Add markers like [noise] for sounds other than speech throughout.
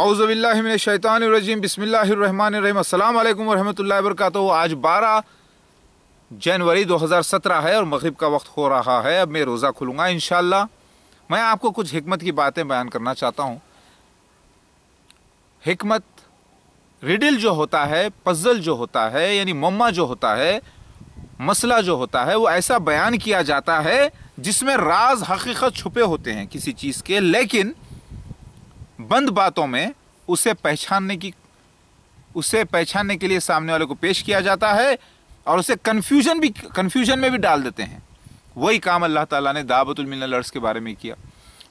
आउज़बिल्लिमिनशैतानरजीम बसमिल्लर अल्लाम वरहमल वरक आज 12 जनवरी 2017 है और मगरब का वक्त हो रहा है अब मैं रोज़ा खुलूँगा इन मैं आपको कुछ हमत की बातें बयान करना चाहता हूँ हमत रिडिल जो होता है पजल जो होता है यानी मम्मा जो होता है मसला जो होता है वो ऐसा बयान किया जाता है जिसमें राज हकीकत छुपे होते हैं किसी चीज़ के लेकिन बंद बातों में उसे पहचानने की उसे पहचानने के लिए सामने वाले को पेश किया जाता है और उसे कन्फ्यूजन भी कन्फ्यूजन में भी डाल देते हैं वही काम अल्लाह ताला ने दावतुलमिन लर्स के बारे में किया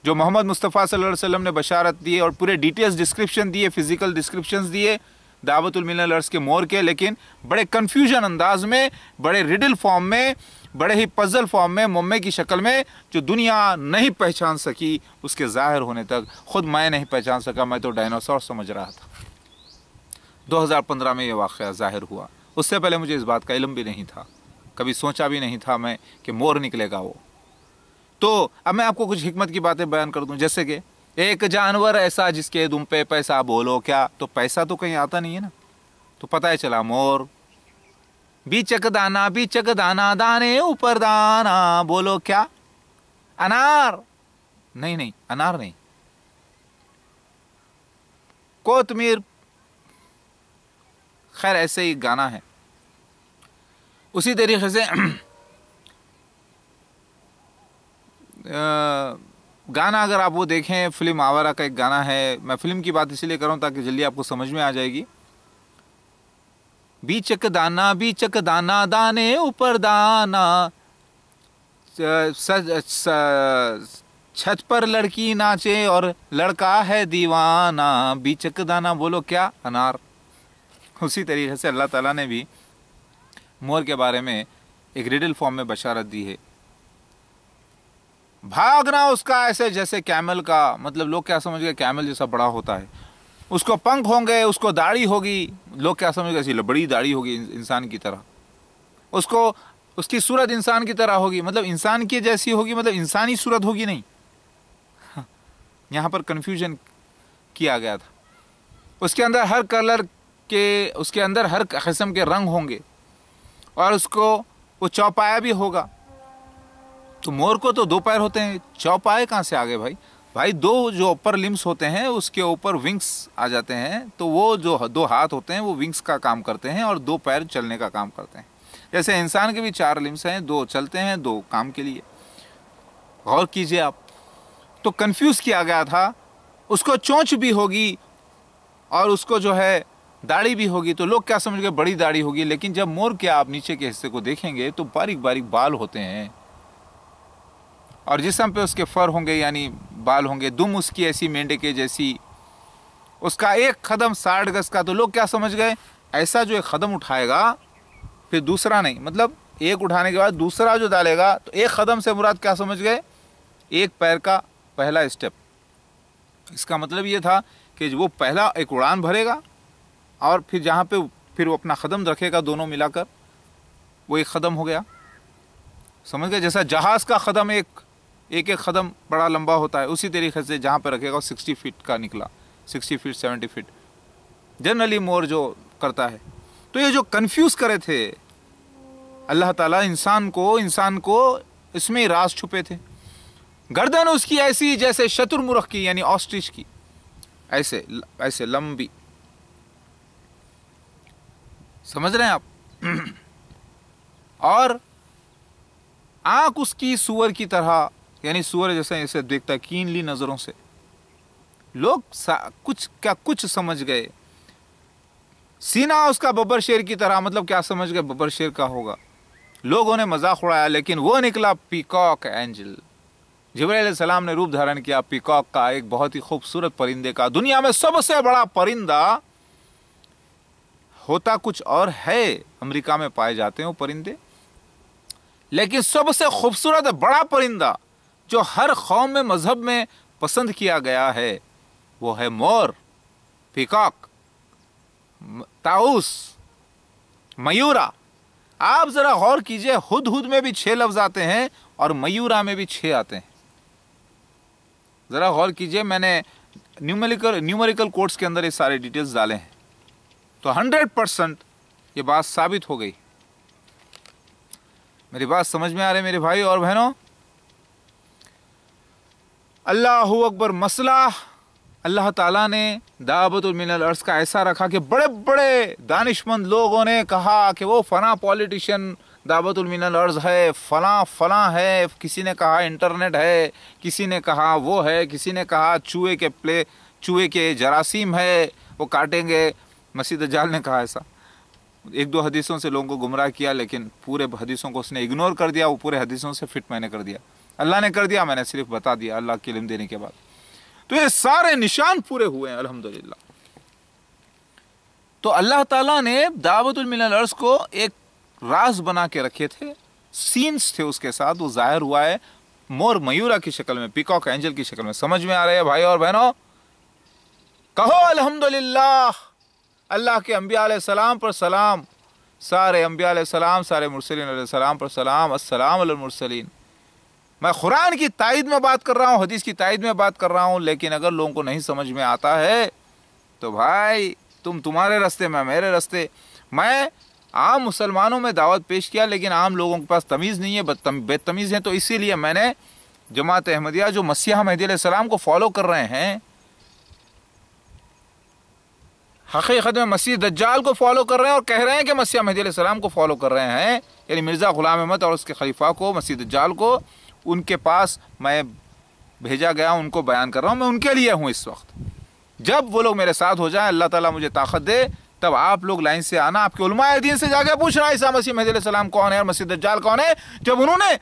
जो मोहम्मद मुस्तफ़ा सल्लल्लाहु अलैहि वसल्लम ने बशारत दी और पूरे डिटेल्स डिस्क्रिप्शन दिए फिजिकल डिस्क्रिप्शन दिए दावतुल लर्स के मोर के लेकिन बड़े कन्फ्यूजन अंदाज में बड़े रिडल फॉर्म में बड़े ही पजल फॉर्म में मम्मे की शक्ल में जो दुनिया नहीं पहचान सकी उसके ज़ाहिर होने तक खुद मैं नहीं पहचान सका मैं तो डायनासोर समझ रहा था 2015 में ये वाक़ ज़ाहिर हुआ उससे पहले मुझे इस बात का इलम भी नहीं था कभी सोचा भी नहीं था मैं कि मोर निकलेगा वो तो अब मैं आपको कुछ हमत की बातें बयान कर दूँ जैसे कि एक जानवर ऐसा जिसके दुम पे पैसा बोलो क्या तो पैसा तो कहीं आता नहीं है ना तो पता ही चला मोर बीचक दाना बीचक दाना दाने ऊपर दाना बोलो क्या अनार नहीं नहीं अनार नहीं कोतमीर खैर ऐसे ही गाना है उसी तरीके से आ, [clears throat] गाना अगर आप वो देखें फिल्म आवारा का एक गाना है मैं फिल्म की बात इसीलिए कर रहा हूँ ताकि जल्दी आपको समझ में आ जाएगी बीचक दाना बीचक दाना दाने ऊपर दाना छत पर लड़की नाचे और लड़का है दीवाना बीचक दाना बोलो क्या अनार उसी तरीके से अल्लाह ताला ने भी मोर के बारे में एक रिडल फॉर्म में बशारत दी है भागना उसका ऐसे जैसे कैमल का मतलब लोग क्या समझ गए कैमल जैसा बड़ा होता है उसको पंख होंगे उसको दाढ़ी होगी लोग क्या समझ गए ऐसी बड़ी दाढ़ी होगी इंसान की तरह उसको उसकी सूरत इंसान की तरह होगी मतलब इंसान की जैसी होगी मतलब इंसानी सूरत होगी नहीं हाँ, यहाँ पर कन्फ्यूजन किया गया था उसके अंदर हर कलर के उसके अंदर हर किस्म के रंग होंगे और उसको वो चौपाया भी होगा तो मोर को तो दो पैर होते हैं चौपाए कहाँ से आ गए भाई भाई दो जो अपर लिम्स होते हैं उसके ऊपर विंग्स आ जाते हैं तो वो जो दो हाथ होते हैं वो विंग्स का काम करते हैं और दो पैर चलने का काम करते हैं जैसे इंसान के भी चार लिम्स हैं दो चलते हैं दो काम के लिए गौर कीजिए आप तो कंफ्यूज किया गया था उसको चोंच भी होगी और उसको जो है दाढ़ी भी होगी तो लोग क्या समझ गए बड़ी दाढ़ी होगी लेकिन जब मोर के आप नीचे के हिस्से को देखेंगे तो बारीक बारीक बाल होते हैं और जिसम पे उसके फर होंगे यानी बाल होंगे दुम उसकी ऐसी मेंढे के जैसी उसका एक कदम साठ गज का तो लोग क्या समझ गए ऐसा जो एक कदम उठाएगा फिर दूसरा नहीं मतलब एक उठाने के बाद दूसरा जो डालेगा तो एक कदम से मुराद क्या समझ गए एक पैर का पहला स्टेप इसका मतलब ये था कि वो पहला एक उड़ान भरेगा और फिर जहाँ पे फिर वो अपना कदम रखेगा दोनों मिलाकर वो एक कदम हो गया समझ गए जैसा जहाज़ का कदम एक एक एक कदम बड़ा लंबा होता है उसी तरीके से जहाँ पर रखेगा वो सिक्सटी फीट का निकला sixty feet seventy feet generally more जो करता है तो ये जो कन्फ्यूज करे थे अल्लाह ताला इंसान को इंसान को इसमें राज छुपे थे गर्दन उसकी ऐसी जैसे शतुर्मुर्ख की यानी ऑस्ट्रिच की ऐसे ऐसे लंबी समझ रहे हैं आप [clears throat] और आंख उसकी सुअर की तरह यानी सूर्य जैसे इसे देखता है कीनली नज़रों से लोग कुछ क्या कुछ समझ गए सीना उसका बब्बर शेर की तरह मतलब क्या समझ गए बब्बर शेर का होगा लोगों ने मजाक उड़ाया लेकिन वो निकला पीकॉक एंजल जबरील सलाम ने रूप धारण किया पीकॉक का एक बहुत ही खूबसूरत परिंदे का दुनिया में सबसे बड़ा परिंदा होता कुछ और है अमेरिका में पाए जाते हैं वो परिंदे लेकिन सबसे खूबसूरत बड़ा परिंदा जो हर कौम में मज़हब में पसंद किया गया है वो है मोर पिकॉक ताउस मयूरा आप ज़रा गौर कीजिए हुद हुद में भी छः लफ्ज़ आते हैं और मयूरा में भी छः आते हैं ज़रा गौर कीजिए मैंने न्यूमेरिकल न्यूमेरिकल कोर्ट्स के अंदर ये सारे डिटेल्स डाले हैं तो हंड्रेड परसेंट ये बात साबित हो गई मेरी बात समझ में आ रही है मेरे भाई और बहनों अल्लाह अकबर मसला अल्लाह ताला ने दावतमिनल अर्ज़ का ऐसा रखा कि बड़े बड़े दानिशमंद लोगों ने कहा कि वो फ़लाँ पॉलिटिशियन दावतमिनल अर्ज़ है फ़लाँ फ़लाँ है किसी ने कहा इंटरनेट है किसी ने कहा वो है किसी ने कहा चूहे के प्ले चूहे के जरासीम है वो काटेंगे मसीद जाल ने कहा ऐसा एक दो हदीसों से लोगों को गुमराह किया लेकिन पूरे हदीसों को उसने इग्नोर कर दिया वो पूरे हदीसों से फिट मैंने कर दिया अल्लाह ने कर दिया मैंने सिर्फ बता दिया अल्लाह के इलम देने के बाद तो ये सारे निशान पूरे हुए हैं अल्हम्दुलिल्लाह तो अल्लाह ताला ने दावतमिनल अर्ज़ को एक राज बना के रखे थे सीन्स थे उसके साथ वो जाहिर हुआ है मोर मयूरा की शक्ल में पिकॉक एंजल की शक्ल में समझ में आ रहे हैं भाई और बहनों कहो अल्हम्दुलिल्लाह अल्लाह के अम्बिया सलाम पर सलाम सारे अम्बिया सलाम सारे मुरसलिन सलाम पर सलाम असलमरसलिन मैं कुरान की ताइद में बात कर रहा हूँ हदीस की ताइद में बात कर रहा हूँ लेकिन अगर लोगों को नहीं समझ में आता है तो भाई तुम तुम्हारे रस्ते मैं मेरे रस्ते मैं आम मुसलमानों में दावत पेश किया लेकिन आम लोगों के पास तमीज़ नहीं है बदतमीज़ हैं तो इसीलिए मैंने जमात अहमदिया जो मसीह महदी सलाम को फॉलो कर रहे हैं हकीकत में मसीह दज्जाल को फॉलो कर रहे हैं और कह रहे हैं कि मसीह महदी सलाम को फॉलो कर रहे हैं यानी मिर्ज़ा ग़ुलाम अहमद और उसके खलीफा को मसीह दज्जाल को उनके पास मैं भेजा गया उनको बयान कर रहा हूँ मैं उनके लिए हूँ इस वक्त जब वो लोग मेरे साथ हो जाए अल्लाह ताला मुझे ताकत दे तब आप लोग लाइन से आना आपके दिन से रहा पूछना ईसा मसीह सलाम कौन है और मसीह दज्जाल कौन है जब उन्होंने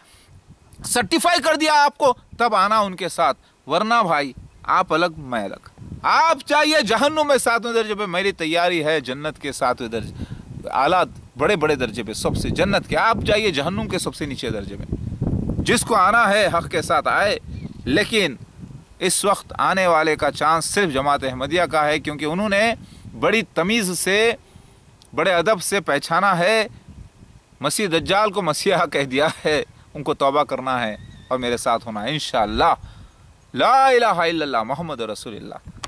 सर्टिफाई कर दिया आपको तब आना उनके साथ वरना भाई आप अलग मैं अलग आप चाहिए जहन्नुम में सातवें दर्जे पे मेरी तैयारी है जन्नत के सातवें दर्जे आला बड़े बड़े दर्जे पे सबसे जन्नत के आप चाहिए जहन्नुम के सबसे नीचे दर्जे में जिसको आना है हक़ के साथ आए लेकिन इस वक्त आने वाले का चांस सिर्फ जमात अहमदिया का है क्योंकि उन्होंने बड़ी तमीज़ से बड़े अदब से पहचाना है मसीह दज्जाल को मसीहा [laughs] कह दिया है उनको तौबा करना है और मेरे साथ होना है इन ला इला मोहम्मद रसूल